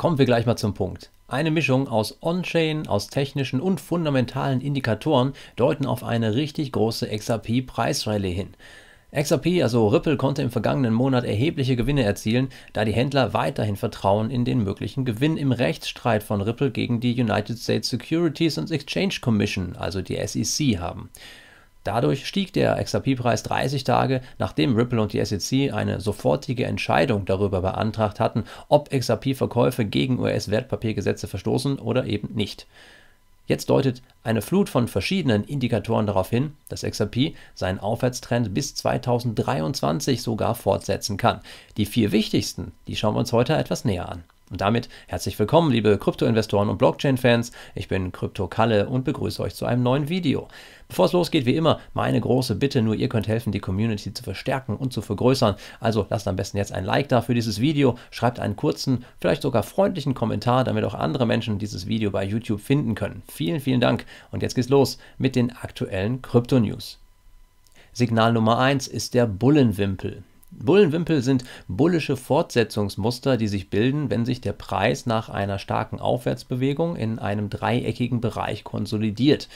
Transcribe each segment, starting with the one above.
Kommen wir gleich mal zum Punkt. Eine Mischung aus On-Chain, aus technischen und fundamentalen Indikatoren deuten auf eine richtig große XRP-Preisrallye hin. XRP, also Ripple, konnte im vergangenen Monat erhebliche Gewinne erzielen, da die Händler weiterhin Vertrauen in den möglichen Gewinn im Rechtsstreit von Ripple gegen die United States Securities and Exchange Commission, also die SEC, haben. Dadurch stieg der XRP-Preis 30 Tage, nachdem Ripple und die SEC eine sofortige Entscheidung darüber beantragt hatten, ob XRP-Verkäufe gegen US-Wertpapiergesetze verstoßen oder eben nicht. Jetzt deutet eine Flut von verschiedenen Indikatoren darauf hin, dass XRP seinen Aufwärtstrend bis 2023 sogar fortsetzen kann. Die vier wichtigsten, die schauen wir uns heute etwas näher an. Und damit herzlich willkommen, liebe Krypto-Investoren und Blockchain-Fans. Ich bin Krypto Kalle und begrüße euch zu einem neuen Video. Bevor es losgeht, wie immer, meine große Bitte, nur ihr könnt helfen, die Community zu verstärken und zu vergrößern. Also lasst am besten jetzt ein Like da für dieses Video, schreibt einen kurzen, vielleicht sogar freundlichen Kommentar, damit auch andere Menschen dieses Video bei YouTube finden können. Vielen, vielen Dank. Und jetzt geht's los mit den aktuellen Krypto-News. Signal Nummer 1 ist der Bullenwimpel. Bullenwimpel sind bullische Fortsetzungsmuster, die sich bilden, wenn sich der Preis nach einer starken Aufwärtsbewegung in einem dreieckigen Bereich konsolidiert.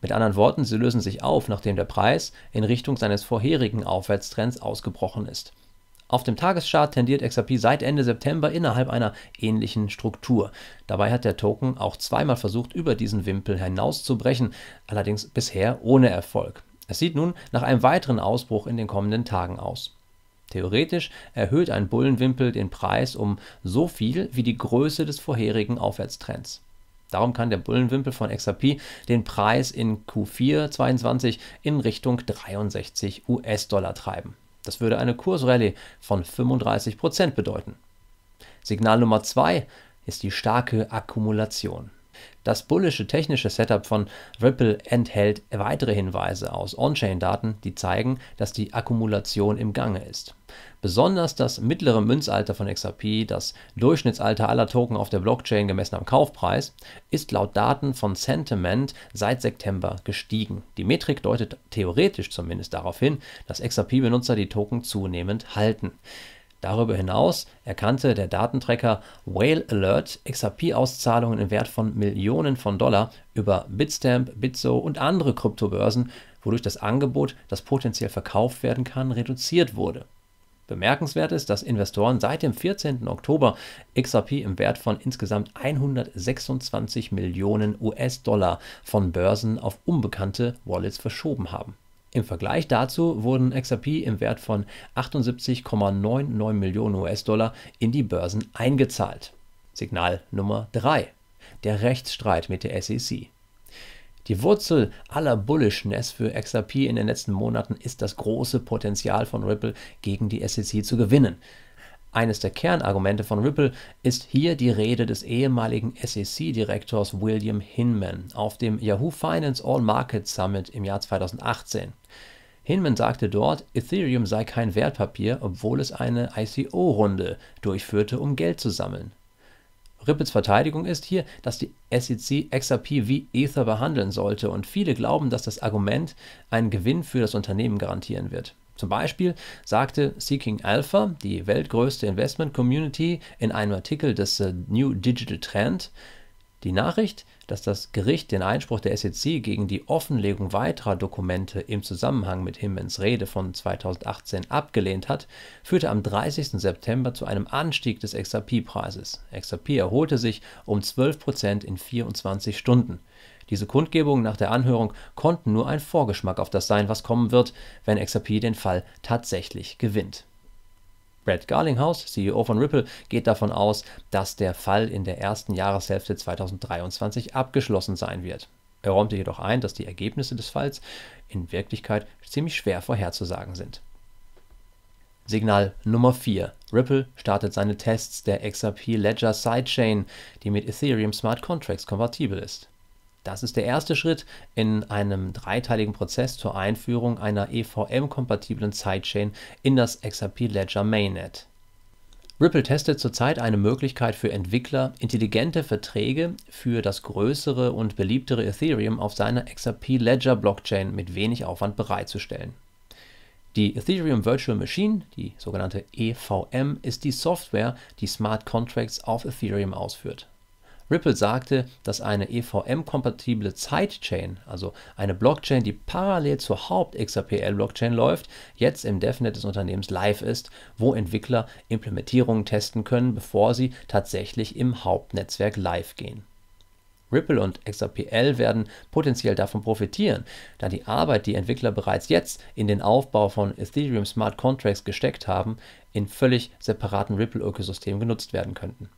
Mit anderen Worten, sie lösen sich auf, nachdem der Preis in Richtung seines vorherigen Aufwärtstrends ausgebrochen ist. Auf dem Tageschart tendiert XRP seit Ende September innerhalb einer ähnlichen Struktur. Dabei hat der Token auch zweimal versucht, über diesen Wimpel hinauszubrechen, allerdings bisher ohne Erfolg. Es sieht nun nach einem weiteren Ausbruch in den kommenden Tagen aus. Theoretisch erhöht ein Bullenwimpel den Preis um so viel wie die Größe des vorherigen Aufwärtstrends. Darum kann der Bullenwimpel von XRP den Preis in Q4 22 in Richtung 63 US-Dollar treiben. Das würde eine Kursrallye von 35% Prozent bedeuten. Signal Nummer 2 ist die starke Akkumulation. Das bullische technische Setup von Ripple enthält weitere Hinweise aus On-Chain-Daten, die zeigen, dass die Akkumulation im Gange ist. Besonders das mittlere Münzalter von XRP, das Durchschnittsalter aller Token auf der Blockchain gemessen am Kaufpreis, ist laut Daten von Sentiment seit September gestiegen. Die Metrik deutet theoretisch zumindest darauf hin, dass XRP-Benutzer die Token zunehmend halten. Darüber hinaus erkannte der Datentrecker Whale Alert XRP-Auszahlungen im Wert von Millionen von Dollar über Bitstamp, Bitso und andere Kryptobörsen, wodurch das Angebot, das potenziell verkauft werden kann, reduziert wurde. Bemerkenswert ist, dass Investoren seit dem 14. Oktober XRP im Wert von insgesamt 126 Millionen US-Dollar von Börsen auf unbekannte Wallets verschoben haben. Im Vergleich dazu wurden XRP im Wert von 78,99 Millionen US-Dollar in die Börsen eingezahlt. Signal Nummer 3. Der Rechtsstreit mit der SEC. Die Wurzel aller Bullishness für XRP in den letzten Monaten ist das große Potenzial von Ripple gegen die SEC zu gewinnen. Eines der Kernargumente von Ripple ist hier die Rede des ehemaligen SEC-Direktors William Hinman auf dem Yahoo Finance All Market Summit im Jahr 2018. Hinman sagte dort, Ethereum sei kein Wertpapier, obwohl es eine ICO-Runde durchführte, um Geld zu sammeln. Ripples Verteidigung ist hier, dass die SEC XRP wie Ether behandeln sollte und viele glauben, dass das Argument einen Gewinn für das Unternehmen garantieren wird. Zum Beispiel sagte Seeking Alpha, die weltgrößte Investment-Community, in einem Artikel des äh, New Digital Trend, die Nachricht, dass das Gericht den Einspruch der SEC gegen die Offenlegung weiterer Dokumente im Zusammenhang mit Himmens Rede von 2018 abgelehnt hat, führte am 30. September zu einem Anstieg des XRP-Preises. XRP erholte sich um 12% in 24 Stunden. Diese Kundgebungen nach der Anhörung konnten nur ein Vorgeschmack auf das sein, was kommen wird, wenn XRP den Fall tatsächlich gewinnt. Brad Garlinghouse, CEO von Ripple, geht davon aus, dass der Fall in der ersten Jahreshälfte 2023 abgeschlossen sein wird. Er räumte jedoch ein, dass die Ergebnisse des Falls in Wirklichkeit ziemlich schwer vorherzusagen sind. Signal Nummer 4. Ripple startet seine Tests der XRP Ledger Sidechain, die mit Ethereum Smart Contracts kompatibel ist. Das ist der erste Schritt in einem dreiteiligen Prozess zur Einführung einer EVM-kompatiblen Sidechain in das XRP Ledger Mainnet. Ripple testet zurzeit eine Möglichkeit für Entwickler, intelligente Verträge für das größere und beliebtere Ethereum auf seiner XRP Ledger Blockchain mit wenig Aufwand bereitzustellen. Die Ethereum Virtual Machine, die sogenannte EVM, ist die Software, die Smart Contracts auf Ethereum ausführt. Ripple sagte, dass eine EVM-kompatible Sidechain, also eine Blockchain, die parallel zur haupt xrpl blockchain läuft, jetzt im DevNet des Unternehmens live ist, wo Entwickler Implementierungen testen können, bevor sie tatsächlich im Hauptnetzwerk live gehen. Ripple und XRPL werden potenziell davon profitieren, da die Arbeit, die Entwickler bereits jetzt in den Aufbau von Ethereum Smart Contracts gesteckt haben, in völlig separaten Ripple-Ökosystemen genutzt werden könnten.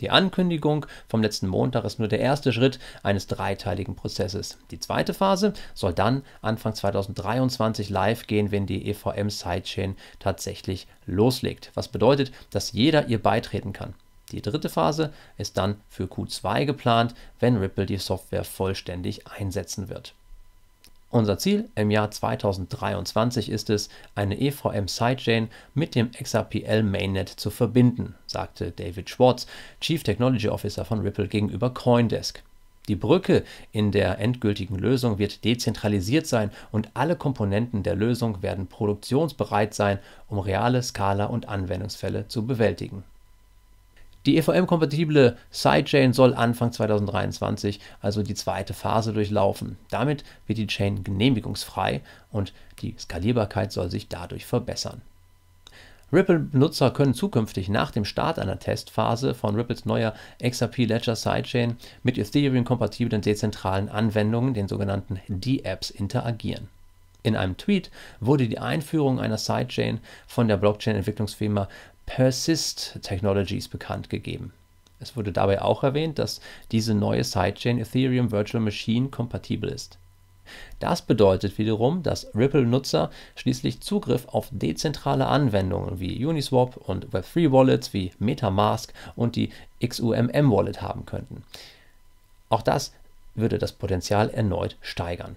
Die Ankündigung vom letzten Montag ist nur der erste Schritt eines dreiteiligen Prozesses. Die zweite Phase soll dann Anfang 2023 live gehen, wenn die EVM-Sidechain tatsächlich loslegt. Was bedeutet, dass jeder ihr beitreten kann. Die dritte Phase ist dann für Q2 geplant, wenn Ripple die Software vollständig einsetzen wird. Unser Ziel im Jahr 2023 ist es, eine EVM Sidechain mit dem XAPL Mainnet zu verbinden, sagte David Schwartz, Chief Technology Officer von Ripple gegenüber Coindesk. Die Brücke in der endgültigen Lösung wird dezentralisiert sein und alle Komponenten der Lösung werden produktionsbereit sein, um reale Skala- und Anwendungsfälle zu bewältigen. Die EVM-kompatible Sidechain soll Anfang 2023, also die zweite Phase, durchlaufen. Damit wird die Chain genehmigungsfrei und die Skalierbarkeit soll sich dadurch verbessern. Ripple-Nutzer können zukünftig nach dem Start einer Testphase von Ripples neuer XRP Ledger Sidechain mit Ethereum-kompatiblen dezentralen Anwendungen, den sogenannten D-Apps, interagieren. In einem Tweet wurde die Einführung einer Sidechain von der Blockchain-Entwicklungsfirma Persist Technologies bekannt gegeben. Es wurde dabei auch erwähnt, dass diese neue Sidechain Ethereum Virtual Machine kompatibel ist. Das bedeutet wiederum, dass Ripple-Nutzer schließlich Zugriff auf dezentrale Anwendungen wie Uniswap und Web3-Wallets wie Metamask und die XUMM-Wallet haben könnten. Auch das würde das Potenzial erneut steigern.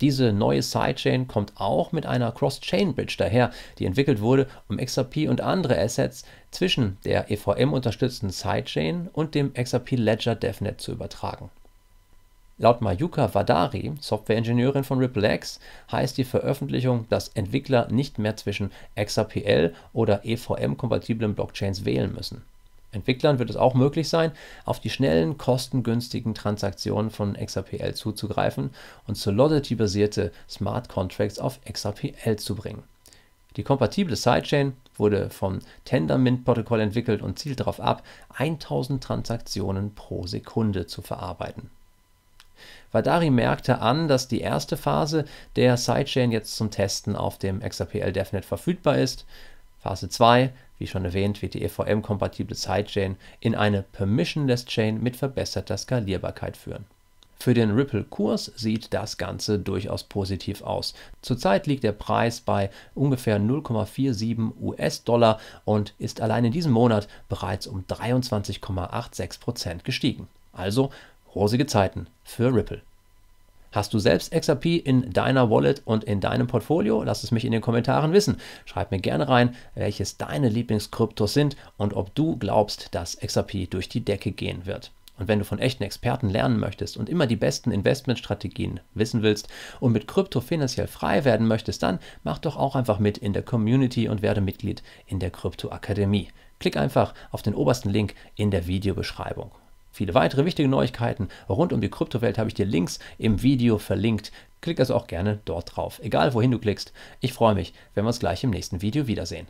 Diese neue Sidechain kommt auch mit einer Cross-Chain-Bridge daher, die entwickelt wurde, um XRP und andere Assets zwischen der EVM-unterstützten Sidechain und dem XRP Ledger DevNet zu übertragen. Laut Mayuka Vadari, Softwareingenieurin von RippleX, heißt die Veröffentlichung, dass Entwickler nicht mehr zwischen XRPL oder EVM-kompatiblen Blockchains wählen müssen. Entwicklern wird es auch möglich sein, auf die schnellen, kostengünstigen Transaktionen von XAPL zuzugreifen und Solidity-basierte Smart Contracts auf XAPL zu bringen. Die kompatible Sidechain wurde vom Tendermint-Protokoll entwickelt und zielt darauf ab, 1000 Transaktionen pro Sekunde zu verarbeiten. Vadari merkte an, dass die erste Phase der Sidechain jetzt zum Testen auf dem XAPL DevNet verfügbar ist. Phase 2 wie schon erwähnt, wird die EVM-kompatible Sidechain in eine Permissionless Chain mit verbesserter Skalierbarkeit führen. Für den Ripple-Kurs sieht das Ganze durchaus positiv aus. Zurzeit liegt der Preis bei ungefähr 0,47 US-Dollar und ist allein in diesem Monat bereits um 23,86% gestiegen. Also rosige Zeiten für Ripple. Hast du selbst XRP in deiner Wallet und in deinem Portfolio? Lass es mich in den Kommentaren wissen. Schreib mir gerne rein, welches deine Lieblingskryptos sind und ob du glaubst, dass XRP durch die Decke gehen wird. Und wenn du von echten Experten lernen möchtest und immer die besten Investmentstrategien wissen willst und mit Krypto finanziell frei werden möchtest, dann mach doch auch einfach mit in der Community und werde Mitglied in der Kryptoakademie. Klick einfach auf den obersten Link in der Videobeschreibung. Viele weitere wichtige Neuigkeiten rund um die Kryptowelt habe ich dir links im Video verlinkt. Klick also auch gerne dort drauf. Egal wohin du klickst, ich freue mich, wenn wir uns gleich im nächsten Video wiedersehen.